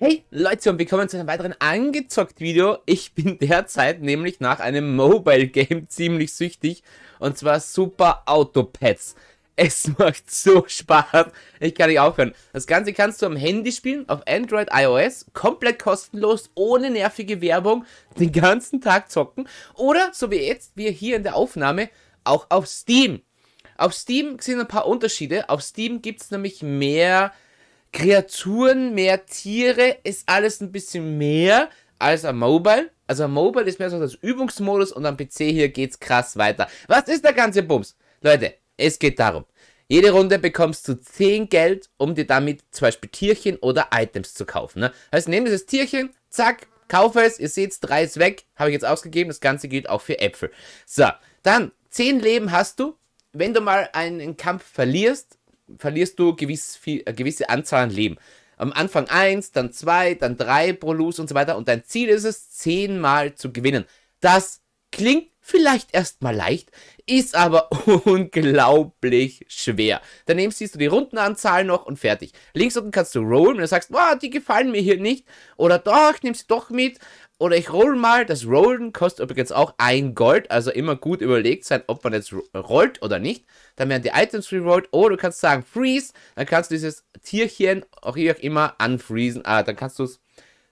Hey Leute und willkommen zu einem weiteren Angezockt-Video. Ich bin derzeit nämlich nach einem Mobile-Game ziemlich süchtig und zwar Super Autopets. Es macht so Spaß, ich kann nicht aufhören. Das Ganze kannst du am Handy spielen, auf Android, iOS, komplett kostenlos, ohne nervige Werbung, den ganzen Tag zocken oder, so wie jetzt, wir hier in der Aufnahme, auch auf Steam. Auf Steam sind ein paar Unterschiede. Auf Steam gibt es nämlich mehr Kreaturen, mehr Tiere, ist alles ein bisschen mehr als am Mobile. Also am Mobile ist mehr so das Übungsmodus und am PC hier geht's krass weiter. Was ist der ganze Bums? Leute, es geht darum. Jede Runde bekommst du 10 Geld, um dir damit zum Beispiel Tierchen oder Items zu kaufen. Ne? Also nehmen dieses Tierchen, zack, kaufe es, ihr seht, 3 ist weg, habe ich jetzt ausgegeben, das Ganze gilt auch für Äpfel. So, dann, 10 Leben hast du, wenn du mal einen Kampf verlierst, verlierst du gewiss viel, äh, gewisse Anzahl an Leben. Am Anfang 1, dann 2, dann 3 pro Loose und so weiter. Und dein Ziel ist es, 10 Mal zu gewinnen. Das klingt vielleicht erstmal leicht, ist aber unglaublich schwer. Daneben siehst du die Rundenanzahl noch und fertig. Links unten kannst du rollen und du sagst, boah, die gefallen mir hier nicht. Oder doch, ich nehme sie doch mit. Oder ich roll mal. Das Rollen kostet übrigens auch ein Gold. Also immer gut überlegt sein, ob man jetzt rollt oder nicht. Dann werden die Items rerollt. Oder du kannst sagen Freeze. Dann kannst du dieses Tierchen, auch wie auch immer, unfreezen. Ah, dann kannst du es,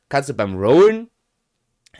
kannst du beim Rollen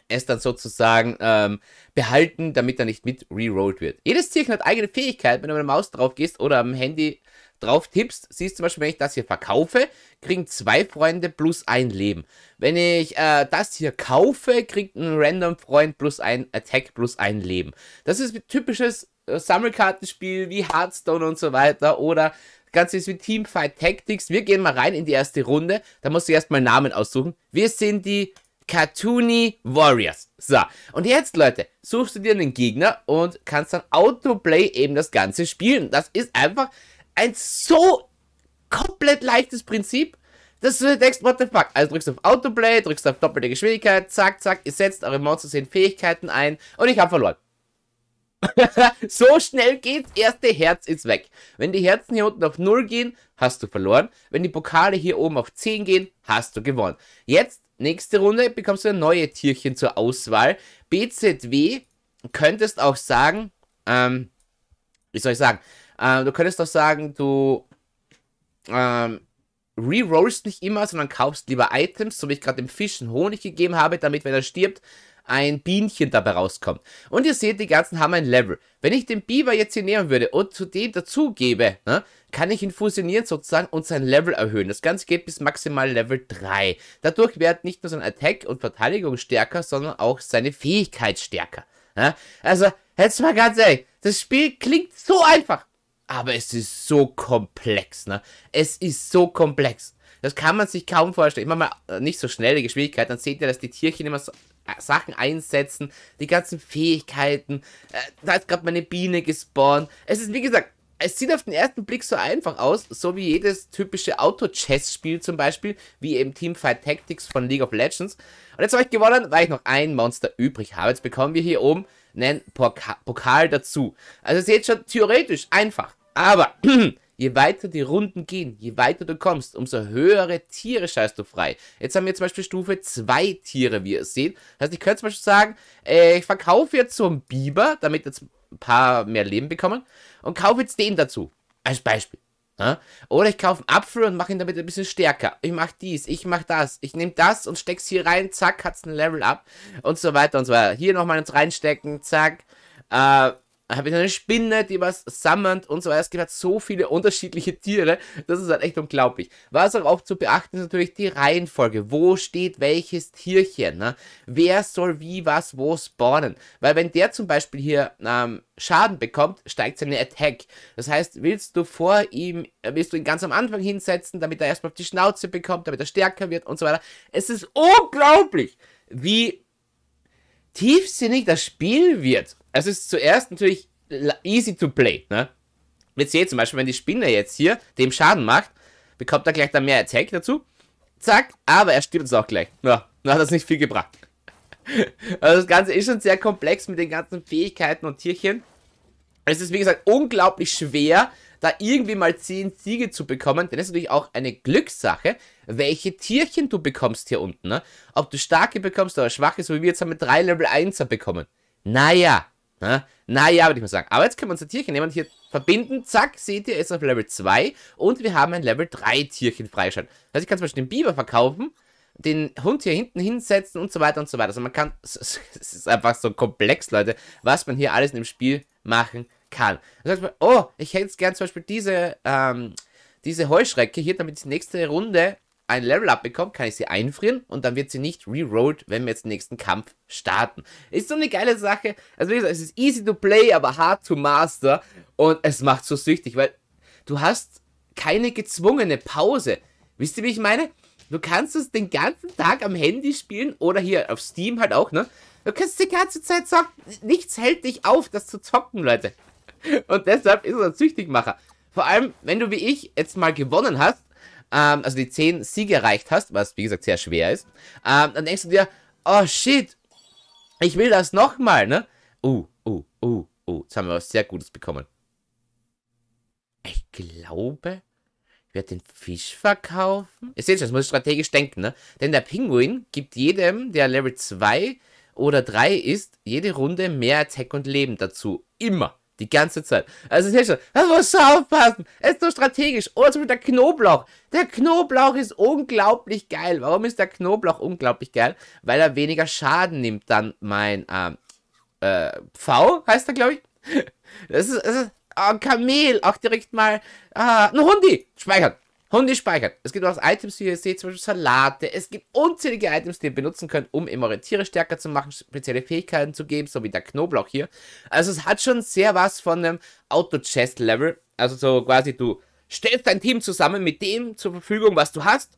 es dann sozusagen ähm, behalten, damit er nicht mit rerollt wird. Jedes Tierchen hat eigene Fähigkeit, wenn du mit der Maus drauf gehst oder am Handy drauf tippst, siehst zum Beispiel, wenn ich das hier verkaufe, kriegen zwei Freunde plus ein Leben. Wenn ich äh, das hier kaufe, kriegt ein random Freund plus ein Attack plus ein Leben. Das ist ein typisches äh, Sammelkartenspiel wie Hearthstone und so weiter oder das Ganze ist wie Teamfight Tactics. Wir gehen mal rein in die erste Runde. Da musst du erstmal Namen aussuchen. Wir sind die Cartoony Warriors. So, und jetzt, Leute, suchst du dir einen Gegner und kannst dann Autoplay eben das Ganze spielen. Das ist einfach ein so komplett leichtes Prinzip, dass du denkst, what the fuck? Also drückst auf Autoplay, drückst auf doppelte Geschwindigkeit, zack, zack, ihr setzt eure Monster sehen Fähigkeiten ein und ich habe verloren. so schnell geht's, erste Herz ist weg. Wenn die Herzen hier unten auf 0 gehen, hast du verloren. Wenn die Pokale hier oben auf 10 gehen, hast du gewonnen. Jetzt, nächste Runde, bekommst du ein neues Tierchen zur Auswahl. BZW könntest auch sagen, ähm, wie soll ich sagen, äh, du könntest doch sagen, du ähm, rerollst nicht immer, sondern kaufst lieber Items, so wie ich gerade dem Fisch einen Honig gegeben habe, damit, wenn er stirbt, ein Bienchen dabei rauskommt. Und ihr seht, die ganzen haben ein Level. Wenn ich den Biber jetzt hier nehmen würde und zu dem dazugebe, ne, kann ich ihn fusionieren sozusagen und sein Level erhöhen. Das Ganze geht bis maximal Level 3. Dadurch wird nicht nur sein Attack und Verteidigung stärker, sondern auch seine Fähigkeit stärker. Ne? Also, jetzt mal ganz ehrlich, das Spiel klingt so einfach aber es ist so komplex, ne? Es ist so komplex. Das kann man sich kaum vorstellen. Immer mal äh, nicht so schnelle Geschwindigkeit, dann seht ihr, dass die Tierchen immer so äh, Sachen einsetzen, die ganzen Fähigkeiten. Äh, da ist gerade meine Biene gespawnt. Es ist, wie gesagt, es sieht auf den ersten Blick so einfach aus, so wie jedes typische Auto-Chess-Spiel zum Beispiel, wie eben Teamfight Tactics von League of Legends. Und jetzt habe ich gewonnen, weil ich noch ein Monster übrig habe. Jetzt bekommen wir hier oben einen Pokal dazu. Also seht schon, theoretisch einfach. Aber je weiter die Runden gehen, je weiter du kommst, umso höhere Tiere scheißt du frei. Jetzt haben wir zum Beispiel Stufe 2 Tiere, wie ihr seht. Das heißt, ich könnte zum Beispiel sagen, äh, ich verkaufe jetzt so einen Biber, damit jetzt ein paar mehr Leben bekommen und kaufe jetzt den dazu. Als Beispiel. Ne? Oder ich kaufe einen Apfel und mache ihn damit ein bisschen stärker. Ich mache dies, ich mache das, ich nehme das und stecke es hier rein, zack, hat es ein Level up und so weiter und so weiter. Hier nochmal uns reinstecken, zack. Äh, habe ich eine Spinne, die was sammelt und so weiter. Es gibt halt so viele unterschiedliche Tiere. Das ist halt echt unglaublich. Was auch, zu beachten ist natürlich die Reihenfolge. Wo steht welches Tierchen? Ne? Wer soll wie was wo spawnen? Weil wenn der zum Beispiel hier ähm, Schaden bekommt, steigt seine Attack. Das heißt, willst du vor ihm, äh, willst du ihn ganz am Anfang hinsetzen, damit er erstmal auf die Schnauze bekommt, damit er stärker wird und so weiter. Es ist unglaublich, wie tiefsinnig das Spiel wird. Also es ist zuerst natürlich easy to play, ne? Jetzt seht zum Beispiel, wenn die Spinne jetzt hier dem Schaden macht, bekommt er gleich dann mehr Attack dazu. Zack, aber er stirbt es auch gleich. Ja, dann hat das nicht viel gebracht. Also das Ganze ist schon sehr komplex mit den ganzen Fähigkeiten und Tierchen. Es ist, wie gesagt, unglaublich schwer, da irgendwie mal 10 Siege zu bekommen, denn es ist natürlich auch eine Glückssache, welche Tierchen du bekommst hier unten. Ne? Ob du starke bekommst oder schwache, so wie wir jetzt haben mit 3 Level 1er bekommen. Naja, na, ne? naja, würde ich mal sagen. Aber jetzt können wir unser Tierchen nehmen und hier verbinden. Zack, seht ihr, ist auf Level 2 und wir haben ein Level 3 Tierchen freischalten. Das heißt, ich kann zum Beispiel den Biber verkaufen, den Hund hier hinten hinsetzen und so weiter und so weiter. Also man kann, es ist einfach so komplex, Leute, was man hier alles in dem Spiel machen kann kann. Beispiel, oh, ich hätte jetzt gern zum Beispiel diese, ähm, diese Heuschrecke hier, damit die nächste Runde ein Level Up bekommt, kann ich sie einfrieren und dann wird sie nicht rerollt, wenn wir jetzt den nächsten Kampf starten. Ist so eine geile Sache. Also wie gesagt, es ist easy to play, aber hard to master und es macht so süchtig, weil du hast keine gezwungene Pause. Wisst ihr, wie ich meine? Du kannst es den ganzen Tag am Handy spielen oder hier auf Steam halt auch, ne? Du kannst die ganze Zeit zocken. Nichts hält dich auf, das zu zocken, Leute. Und deshalb ist es ein Süchtigmacher. Vor allem, wenn du wie ich jetzt mal gewonnen hast, ähm, also die 10 Siege erreicht hast, was wie gesagt sehr schwer ist, ähm, dann denkst du dir, oh shit, ich will das nochmal, ne? Uh, uh, uh, uh, jetzt haben wir was sehr Gutes bekommen. Ich glaube, ich werde den Fisch verkaufen. Ihr seht schon, das muss ich strategisch denken, ne? Denn der Pinguin gibt jedem, der Level 2 oder 3 ist, jede Runde mehr Attack und Leben dazu. Immer. Die ganze Zeit. Also hier schon, da musst du aufpassen. Es ist so strategisch. Oder zum Beispiel der Knoblauch. Der Knoblauch ist unglaublich geil. Warum ist der Knoblauch unglaublich geil? Weil er weniger Schaden nimmt dann mein ähm, äh, V, heißt er, glaube ich. Das ist, das ist oh, Kamel, auch direkt mal. Äh, ah, ein Hundi! Speichern. Hunde speichern. Es gibt auch Items, wie ihr seht, zum Beispiel Salate. Es gibt unzählige Items, die ihr benutzen könnt, um eure Tiere stärker zu machen, spezielle Fähigkeiten zu geben, so wie der Knoblauch hier. Also es hat schon sehr was von einem Auto-Chest-Level. Also so quasi, du stellst dein Team zusammen mit dem zur Verfügung, was du hast.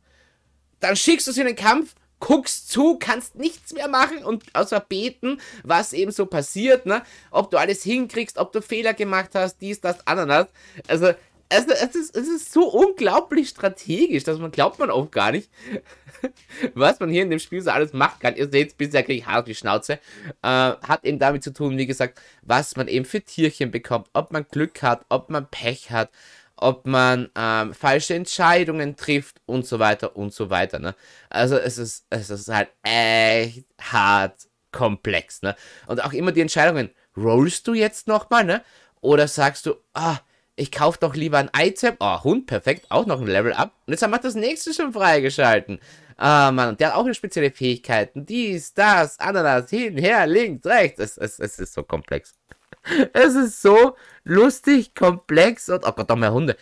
Dann schickst du sie in den Kampf, guckst zu, kannst nichts mehr machen und außer beten, was eben so passiert, ne? Ob du alles hinkriegst, ob du Fehler gemacht hast, dies, das, ananas. Also also es ist, es ist so unglaublich strategisch, dass man glaubt man auch gar nicht, was man hier in dem Spiel so alles machen kann. Ihr seht, bisher kriege ich hart die Schnauze. Äh, hat eben damit zu tun, wie gesagt, was man eben für Tierchen bekommt, ob man Glück hat, ob man Pech hat, ob man ähm, falsche Entscheidungen trifft und so weiter und so weiter. Ne? Also es ist, es ist halt echt hart komplex. Ne? Und auch immer die Entscheidungen, rollst du jetzt nochmal, ne? Oder sagst du, ah, ich kaufe doch lieber ein Item. Oh, Hund, perfekt. Auch noch ein Level up. Und jetzt haben wir das nächste schon freigeschalten. Ah, oh, Mann. Und der hat auch eine spezielle Fähigkeiten. Dies, das, Ananas, hin, her, links, rechts. Es, es, es ist so komplex. Es ist so lustig, komplex und... Oh Gott, noch mehr Hunde.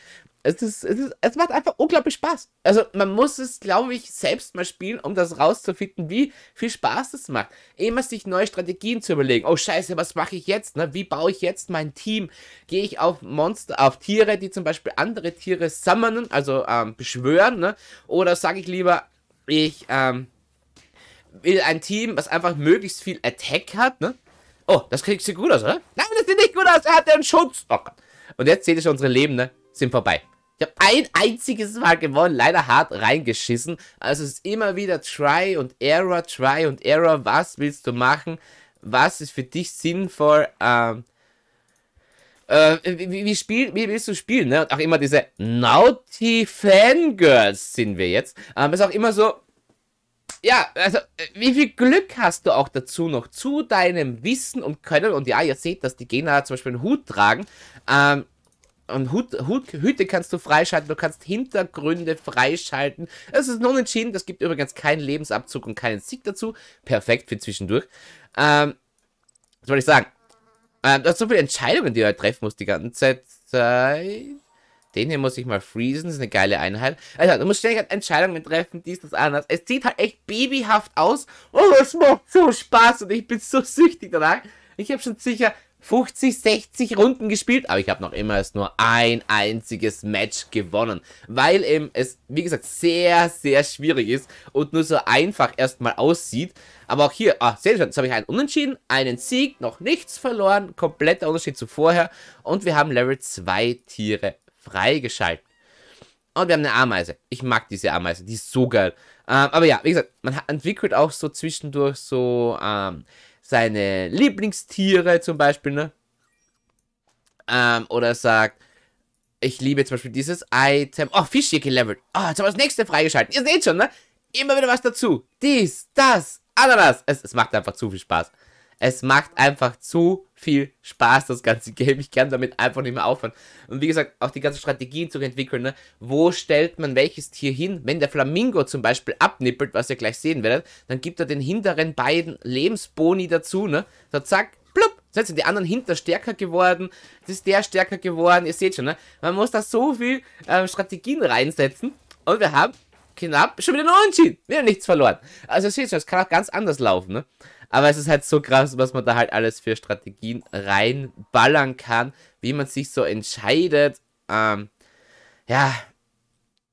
Es, ist, es, ist, es macht einfach unglaublich Spaß. Also man muss es, glaube ich, selbst mal spielen, um das rauszufinden, wie viel Spaß es macht. Immer sich neue Strategien zu überlegen. Oh scheiße, was mache ich jetzt? Ne? Wie baue ich jetzt mein Team? Gehe ich auf Monster, auf Tiere, die zum Beispiel andere Tiere sammeln, also ähm, beschwören? Ne? Oder sage ich lieber, ich ähm, will ein Team, was einfach möglichst viel Attack hat, ne? Oh, das kriegt sie gut aus, oder? Nein, das sieht nicht gut aus. Er hat ja einen Schutz. Oh Gott. Und jetzt seht ihr schon, unsere Leben, ne? Sind vorbei. Ich habe ein einziges Mal gewonnen, leider hart reingeschissen. Also es ist immer wieder Try und Error, Try und Error. Was willst du machen? Was ist für dich sinnvoll? Ähm, äh, wie, wie, spiel, wie willst du spielen? Ne? Und auch immer diese Naughty Fangirls sind wir jetzt. Ähm, ist auch immer so, ja, also, äh, wie viel Glück hast du auch dazu noch zu deinem Wissen und Können? Und ja, ihr seht, dass die Gena zum Beispiel einen Hut tragen. Ähm, und Hut, Hut, Hüte kannst du freischalten, du kannst Hintergründe freischalten. Es ist nun entschieden, das gibt übrigens keinen Lebensabzug und keinen Sieg dazu. Perfekt für zwischendurch. Ähm, was wollte ich sagen? Ähm, du hast so viele Entscheidungen, die du halt treffen musst die ganze Zeit. Den hier muss ich mal freezen, das ist eine geile Einheit. Also, du musst ständig halt Entscheidungen treffen, dies, das, anders. Es sieht halt echt babyhaft aus. Oh, es macht so Spaß und ich bin so süchtig danach. Ich habe schon sicher 50, 60 Runden gespielt, aber ich habe noch immer erst nur ein einziges Match gewonnen, weil eben es, wie gesagt, sehr, sehr schwierig ist und nur so einfach erstmal aussieht. Aber auch hier, ah, seht ihr schon, jetzt habe ich einen Unentschieden, einen Sieg, noch nichts verloren, kompletter Unterschied zu vorher und wir haben Level 2 Tiere freigeschalten. Und wir haben eine Ameise. Ich mag diese Ameise, die ist so geil. Ähm, aber ja, wie gesagt, man entwickelt auch so zwischendurch so ähm, seine Lieblingstiere zum Beispiel, ne? Ähm, oder sagt, ich liebe zum Beispiel dieses Item. Oh, Fisch hier gelevelt. Oh, jetzt haben wir das nächste freigeschalten. Ihr seht schon, ne? Immer wieder was dazu. Dies, das, Ananas. Es, es macht einfach zu viel Spaß. Es macht einfach zu viel Spaß, das ganze Game. Ich kann damit einfach nicht mehr aufhören. Und wie gesagt, auch die ganzen Strategien zu entwickeln. Ne? Wo stellt man welches Tier hin? Wenn der Flamingo zum Beispiel abnippelt, was ihr gleich sehen werdet, dann gibt er den hinteren beiden Lebensboni dazu. Ne? So zack, plupp, So, jetzt sind die anderen hinter stärker geworden, jetzt ist der stärker geworden, ihr seht schon, ne? Man muss da so viel ähm, Strategien reinsetzen und wir haben knapp, schon wieder nur entschieden. Wieder nichts verloren. Also seht schon, es kann auch ganz anders laufen, ne? Aber es ist halt so krass, was man da halt alles für Strategien reinballern kann, wie man sich so entscheidet. Ähm, ja.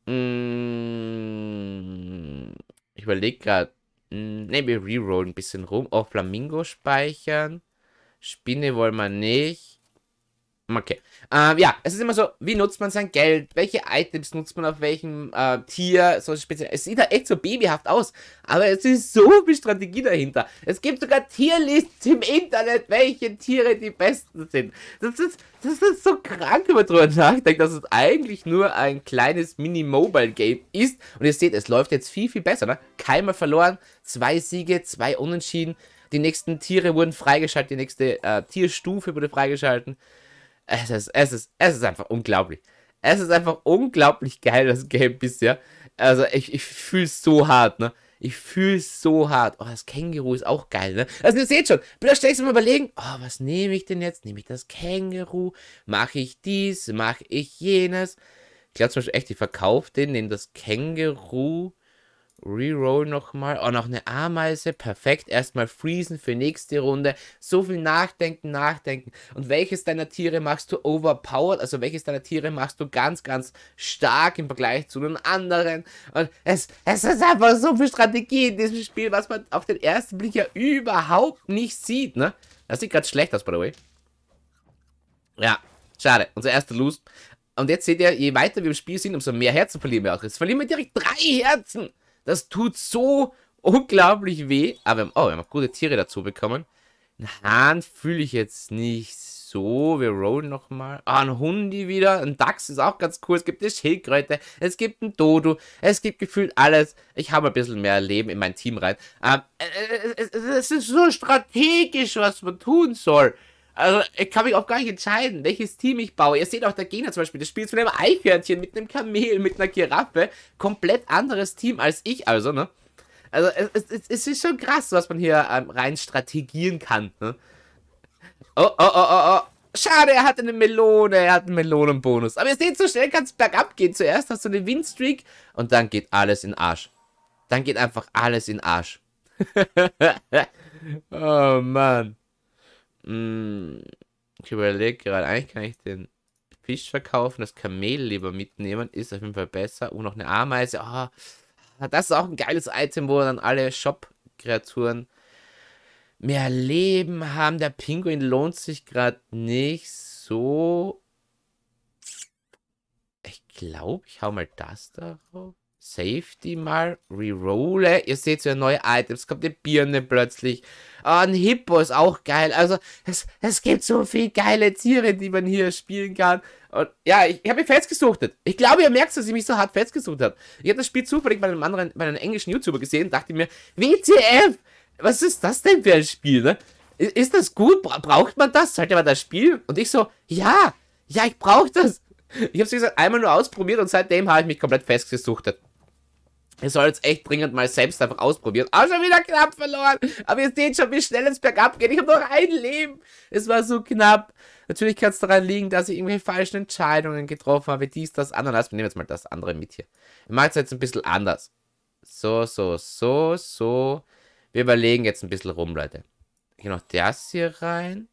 Mm, ich überlege gerade. Mm, ne, wir rerollen ein bisschen rum. Auch Flamingo speichern. Spinne wollen wir nicht. Okay. Ähm, ja, es ist immer so, wie nutzt man sein Geld? Welche Items nutzt man auf welchem äh, Tier? So speziell. Es sieht da halt echt so babyhaft aus, aber es ist so viel Strategie dahinter. Es gibt sogar Tierlists im Internet, welche Tiere die besten sind. Das ist, das ist so krank, wenn man drüber nachdenkt, dass es eigentlich nur ein kleines Mini-Mobile-Game ist. Und ihr seht, es läuft jetzt viel, viel besser. Ne? Keimer verloren, zwei Siege, zwei Unentschieden. Die nächsten Tiere wurden freigeschaltet, die nächste äh, Tierstufe wurde freigeschaltet. Es ist, es ist, es ist einfach unglaublich. Es ist einfach unglaublich geil, das Game bisher. Also ich, ich fühle es so hart, ne? Ich fühle es so hart. Oh, das Känguru ist auch geil, ne? Also ihr seht schon, bin da ständig mal überlegen, oh, was nehme ich denn jetzt? Nehme ich das Känguru? Mache ich dies? Mache ich jenes? Ich glaube zum Beispiel echt, ich verkaufe den, nehme das Känguru. Reroll nochmal. Oh, noch eine Ameise. Perfekt. Erstmal freezen für nächste Runde. So viel nachdenken, nachdenken. Und welches deiner Tiere machst du overpowered? Also welches deiner Tiere machst du ganz, ganz stark im Vergleich zu den anderen? Und es, es ist einfach so viel Strategie in diesem Spiel, was man auf den ersten Blick ja überhaupt nicht sieht, ne? Das sieht gerade schlecht aus, by the way. Ja, schade. Unser erster Lose. Und jetzt seht ihr, je weiter wir im Spiel sind, umso mehr Herzen verlieren wir auch. Jetzt verlieren wir direkt drei Herzen. Das tut so unglaublich weh. Aber oh, wir haben auch gute Tiere dazu bekommen. Ein Hahn fühle ich jetzt nicht so. Wir rollen nochmal. Ah, ein Hundi wieder. Ein Dachs ist auch ganz cool. Es gibt eine Schildkröte. Es gibt ein Dodo. Es gibt gefühlt alles. Ich habe ein bisschen mehr Leben in mein Team rein. Ähm, es, äh, es, äh, äh, es ist so strategisch, was man tun soll. Also, ich kann mich auch gar nicht entscheiden, welches Team ich baue. Ihr seht auch der Gegner zum Beispiel, das spielt mit einem Eichhörnchen, mit einem Kamel, mit einer Giraffe. Komplett anderes Team als ich, also, ne? Also, es, es, es ist schon krass, was man hier ähm, rein strategieren kann, ne? Oh, oh, oh, oh, oh. Schade, er hatte eine Melone, er hat einen Melonenbonus. Aber ihr seht, so schnell kann es bergab gehen. Zuerst hast du eine Windstreak und dann geht alles in Arsch. Dann geht einfach alles in Arsch. oh, Mann. Mm, ich überlege gerade, eigentlich kann ich den Fisch verkaufen, das Kamel lieber mitnehmen, ist auf jeden Fall besser. Und noch eine Ameise. Oh, das ist auch ein geiles Item, wo dann alle Shop-Kreaturen mehr Leben haben. Der Pinguin lohnt sich gerade nicht so. Ich glaube, ich hau mal das darauf. Safety mal. Rerolle. Ihr seht so neue Items. Kommt die Birne plötzlich. Oh, Ein Hippo ist auch geil. Also, es, es gibt so viele geile Tiere, die man hier spielen kann. Und ja, ich, ich habe mich festgesuchtet. Ich glaube, ihr merkt, dass ich mich so hart festgesucht habe. Ich habe das Spiel zufällig bei einem anderen, bei einem englischen YouTuber gesehen und dachte mir, WTF? Was ist das denn für ein Spiel, ne? Ist das gut? Braucht man das? Sollte man das spielen? Und ich so, ja, ja, ich brauche das. Ich habe es gesagt, einmal nur ausprobiert und seitdem habe ich mich komplett festgesuchtet. Ich soll jetzt echt dringend mal selbst einfach ausprobieren. Ah, schon wieder knapp verloren. Aber ihr seht schon, wie schnell es bergab geht. Ich habe noch ein Leben. Es war so knapp. Natürlich kann es daran liegen, dass ich irgendwelche falschen Entscheidungen getroffen habe. Dies, das, anderes. Wir nehmen jetzt mal das andere mit hier. Ich mache es jetzt ein bisschen anders. So, so, so, so. Wir überlegen jetzt ein bisschen rum, Leute. Hier noch das hier rein.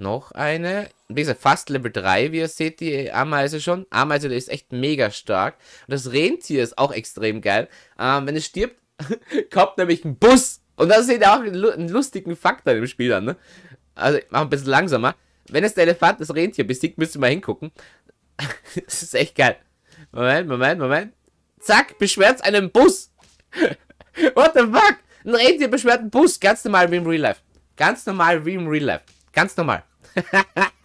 Noch eine. Wie gesagt, fast Level 3, wie ihr seht, die Ameise schon. Ameise ist echt mega stark. Und das Rentier ist auch extrem geil. Ähm, wenn es stirbt, kommt nämlich ein Bus. Und das ist ja auch einen lustigen Faktor im Spiel an. ne? Also, ich mache ein bisschen langsamer. Wenn es der Elefant das Rentier besiegt, müsst ihr mal hingucken. das ist echt geil. Moment, Moment, Moment. Zack, beschwert einen Bus. What the fuck? Ein Rentier beschwert einen Bus. Ganz normal wie im Real Life. Ganz normal wie im Real Life. Ganz normal.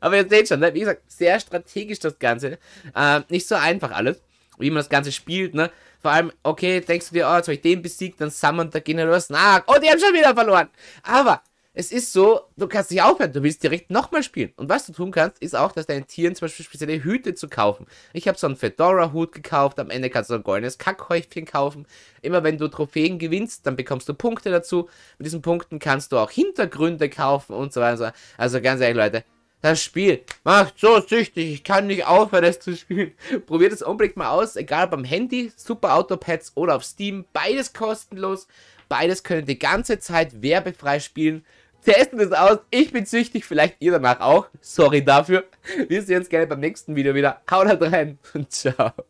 Aber ihr seht schon, ne? wie gesagt, sehr strategisch das Ganze. Ähm, nicht so einfach alles, wie man das Ganze spielt, ne? Vor allem, okay, denkst du dir, oh, jetzt habe ich den besiegt, dann summon der Gegner los. Na, oh, die haben schon wieder verloren. Aber es ist so, du kannst nicht aufhören, du willst direkt nochmal spielen. Und was du tun kannst, ist auch, dass deinen Tieren zum Beispiel spezielle Hüte zu kaufen. Ich habe so einen Fedora-Hut gekauft, am Ende kannst du ein goldenes Kackhäufchen kaufen. Immer wenn du Trophäen gewinnst, dann bekommst du Punkte dazu. Mit diesen Punkten kannst du auch Hintergründe kaufen und so weiter. Also ganz ehrlich, Leute, das Spiel macht so süchtig, ich kann nicht aufhören, es zu spielen. Probiert es unbedingt mal aus, egal ob am Handy, Super Autopads oder auf Steam. Beides kostenlos, beides können die ganze Zeit werbefrei spielen testen das aus. Ich bin süchtig, vielleicht ihr danach auch. Sorry dafür. Wir sehen uns gerne beim nächsten Video wieder. Haut rein und ciao.